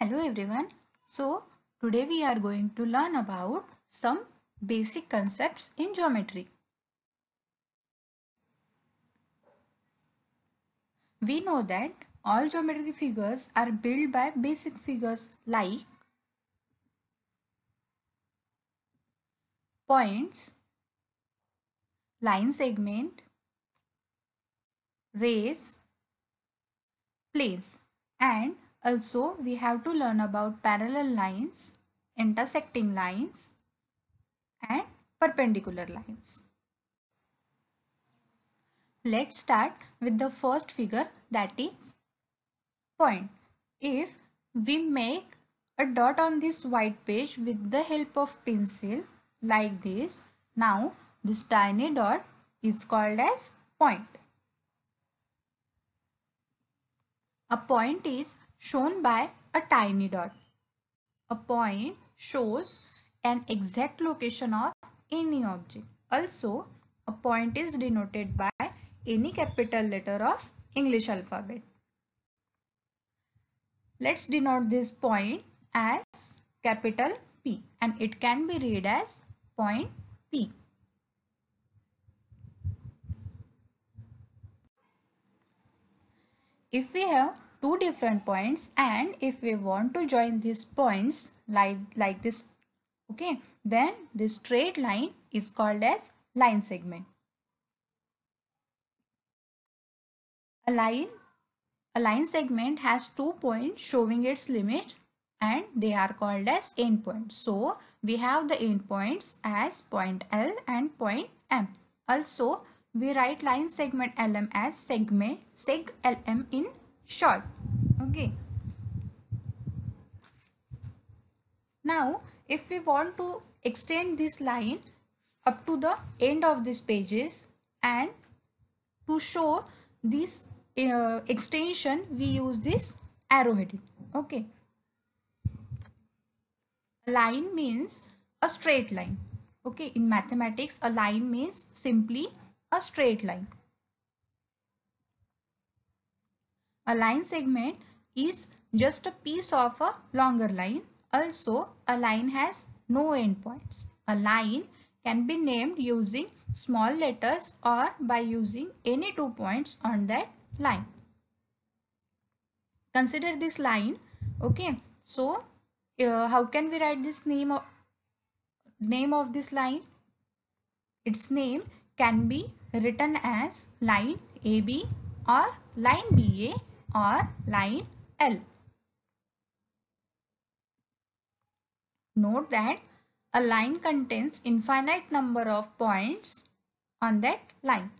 Hello everyone. So today we are going to learn about some basic concepts in geometry. We know that all geometric figures are built by basic figures like points, line segment, rays, planes and also, we have to learn about parallel lines, intersecting lines and perpendicular lines. Let's start with the first figure that is point. If we make a dot on this white page with the help of pencil like this, now this tiny dot is called as point. A point is shown by a tiny dot. A point shows an exact location of any object. Also, a point is denoted by any capital letter of English alphabet. Let's denote this point as capital P and it can be read as point P. If we have two different points and if we want to join these points like like this okay then this straight line is called as line segment a line a line segment has two points showing its limit, and they are called as endpoints so we have the endpoints as point l and point m also we write line segment lm as segment seg lm in short okay now if we want to extend this line up to the end of these pages and to show this uh, extension we use this arrow headed okay a line means a straight line okay in mathematics a line means simply a straight line A line segment is just a piece of a longer line. Also, a line has no endpoints. A line can be named using small letters or by using any two points on that line. Consider this line. Okay. So, uh, how can we write this name of, name of this line? Its name can be written as line AB or line BA or line L. Note that a line contains infinite number of points on that line.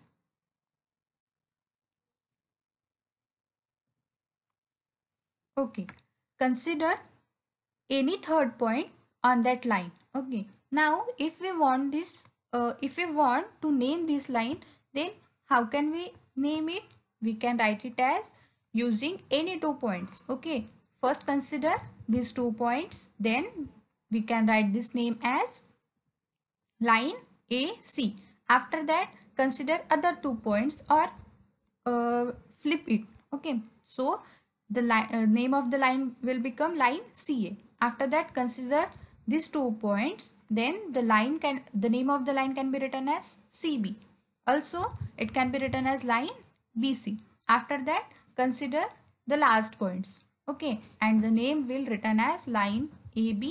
Okay, consider any third point on that line. Okay, now if we want this, uh, if we want to name this line, then how can we name it? We can write it as using any two points okay first consider these two points then we can write this name as line AC after that consider other two points or uh, flip it okay so the uh, name of the line will become line CA after that consider these two points then the line can the name of the line can be written as CB also it can be written as line BC after that consider the last points okay and the name will written as line AB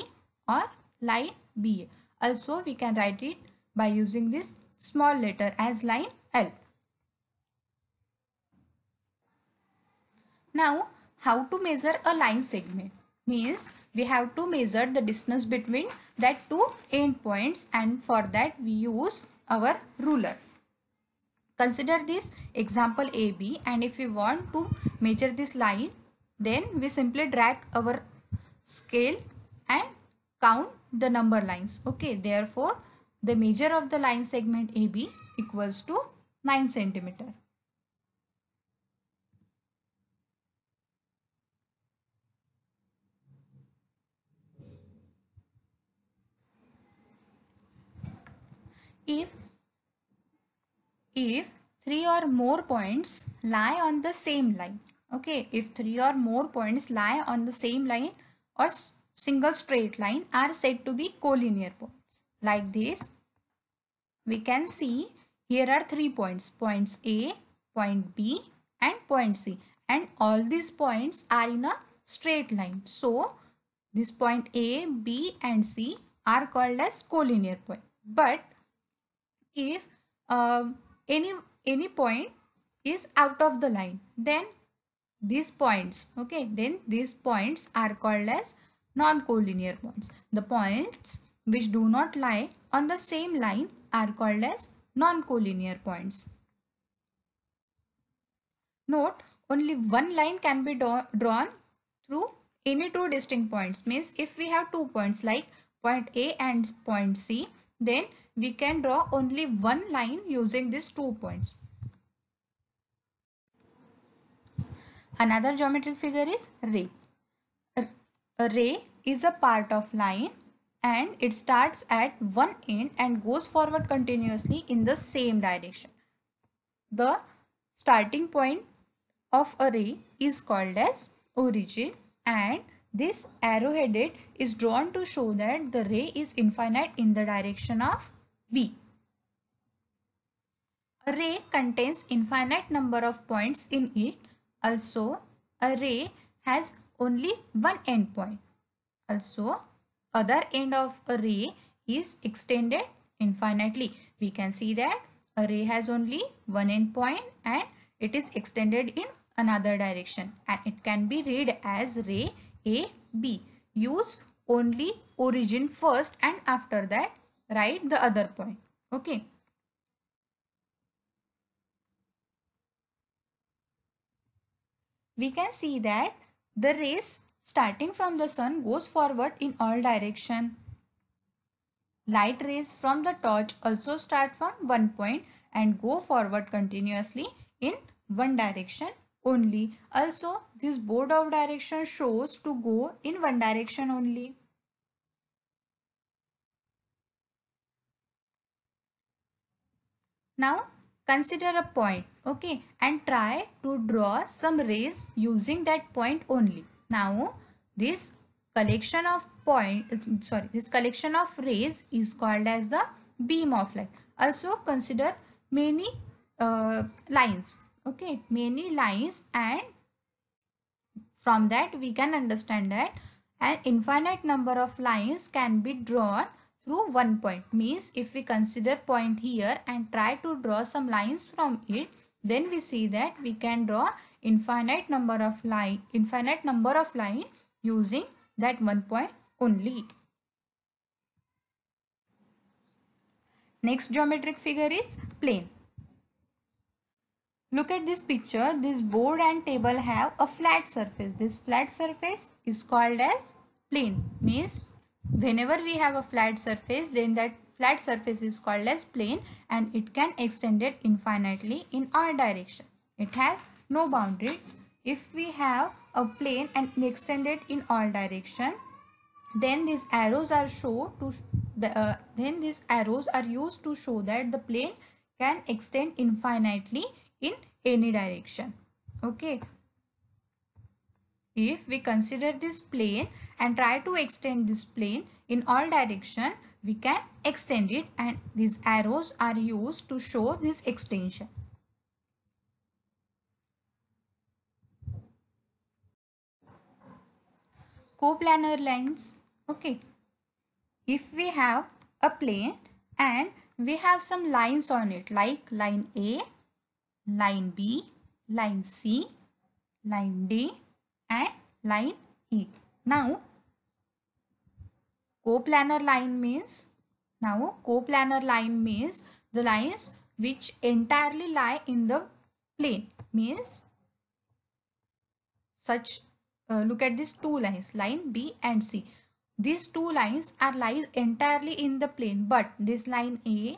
or line BA also we can write it by using this small letter as line L now how to measure a line segment means we have to measure the distance between that two end points, and for that we use our ruler Consider this example AB and if we want to measure this line then we simply drag our scale and count the number lines. Okay, therefore the measure of the line segment AB equals to 9 centimeter. If if three or more points lie on the same line okay if three or more points lie on the same line or single straight line are said to be collinear points like this we can see here are three points points a point b and point c and all these points are in a straight line so this point a b and c are called as collinear point but if uh, any any point is out of the line then these points okay then these points are called as non-collinear points the points which do not lie on the same line are called as non-collinear points note only one line can be drawn through any two distinct points means if we have two points like point a and point c then we can draw only one line using these two points. Another geometric figure is ray. A ray is a part of line and it starts at one end and goes forward continuously in the same direction. The starting point of a ray is called as origin and this arrow headed is drawn to show that the ray is infinite in the direction of B. Array contains infinite number of points in it. Also, array has only one endpoint. Also, other end of array is extended infinitely. We can see that array has only one endpoint and it is extended in another direction and it can be read as ray A, B. Use only origin first and after that write the other point okay we can see that the rays starting from the sun goes forward in all direction light rays from the torch also start from one point and go forward continuously in one direction only also this board of direction shows to go in one direction only Now consider a point okay and try to draw some rays using that point only. Now this collection of point uh, sorry this collection of rays is called as the beam of light. Also consider many uh, lines okay many lines and from that we can understand that an infinite number of lines can be drawn through one point means if we consider point here and try to draw some lines from it then we see that we can draw infinite number of line infinite number of line using that one point only next geometric figure is plane Look at this picture. This board and table have a flat surface. This flat surface is called as plane. Means whenever we have a flat surface then that flat surface is called as plane and it can extend it infinitely in all direction. It has no boundaries. If we have a plane and extend it in all direction then these arrows are show to the, uh, then these arrows are used to show that the plane can extend infinitely in any direction okay if we consider this plane and try to extend this plane in all direction, we can extend it and these arrows are used to show this extension. Coplanar lines, okay. If we have a plane and we have some lines on it like line A, line B, line C, line D and line E. Now coplanar line means now coplanar line means the lines which entirely lie in the plane means such uh, look at these two lines line B and C. These two lines are lies entirely in the plane but this line A,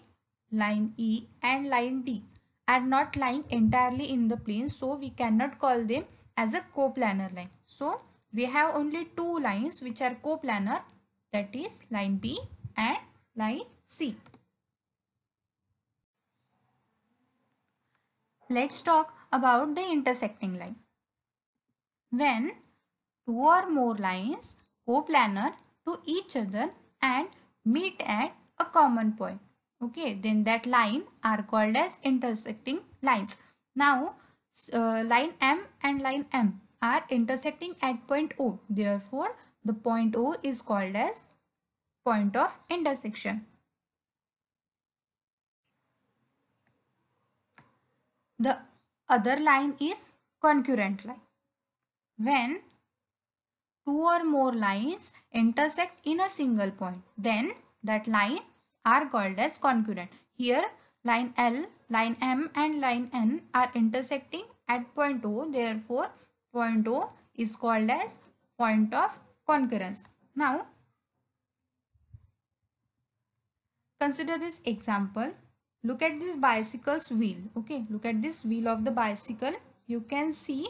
line E and line D are not lying entirely in the plane so we cannot call them as a coplanar line. So we have only two lines which are coplanar that is line B and line C. Let's talk about the intersecting line. When two or more lines coplanar to each other and meet at a common point. Okay, then that line are called as intersecting lines. Now, uh, line M and line M are intersecting at point O. Therefore, the point O is called as point of intersection. The other line is concurrent line. When two or more lines intersect in a single point, then that line are called as concurrent. Here line L Line M and line N are intersecting at point O. Therefore, point O is called as point of concurrence. Now, consider this example. Look at this bicycle's wheel. Okay, look at this wheel of the bicycle. You can see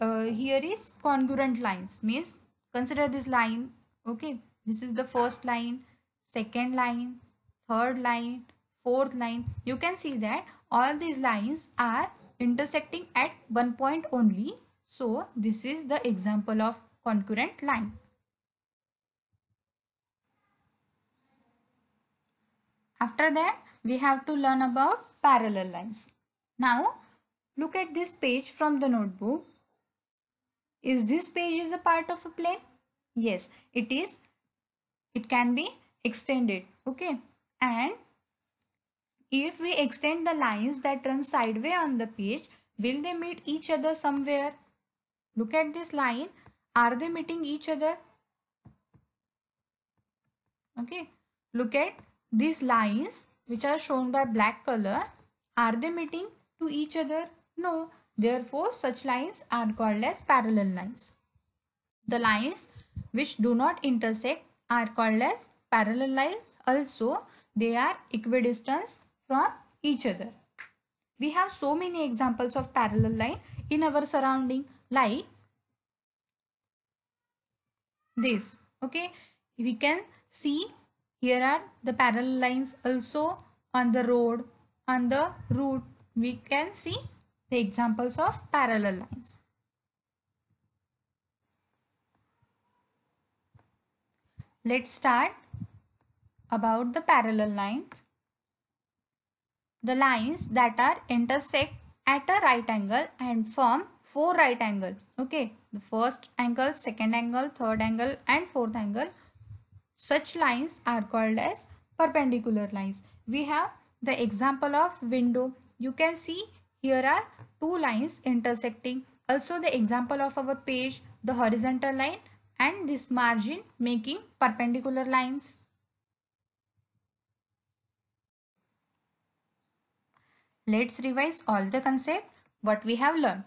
uh, here is congruent lines. Means consider this line. Okay, this is the first line, second line, third line, fourth line you can see that all these lines are intersecting at one point only so this is the example of concurrent line after that we have to learn about parallel lines now look at this page from the notebook is this page is a part of a plane yes it is it can be extended okay and if we extend the lines that run sideways on the page, will they meet each other somewhere? Look at this line. Are they meeting each other? Okay. Look at these lines which are shown by black color. Are they meeting to each other? No. Therefore, such lines are called as parallel lines. The lines which do not intersect are called as parallel lines. Also, they are equidistant from each other. We have so many examples of parallel line in our surrounding like this. Okay, we can see here are the parallel lines also on the road, on the route. We can see the examples of parallel lines. Let's start about the parallel lines the lines that are intersect at a right angle and form four right angle okay the first angle second angle third angle and fourth angle such lines are called as perpendicular lines we have the example of window you can see here are two lines intersecting also the example of our page the horizontal line and this margin making perpendicular lines Let's revise all the concept what we have learned.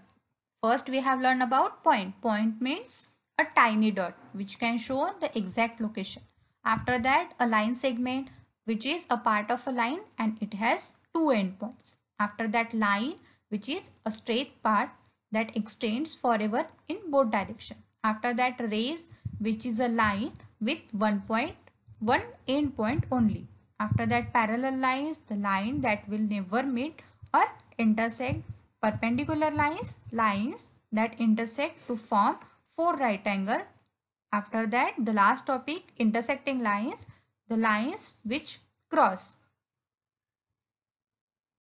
First we have learned about point. Point means a tiny dot which can show the exact location. After that a line segment which is a part of a line and it has two endpoints. After that line which is a straight part that extends forever in both direction. After that rays which is a line with one point, one endpoint only. After that parallel lines the line that will never meet or intersect perpendicular lines, lines that intersect to form four right angle. After that, the last topic, intersecting lines, the lines which cross.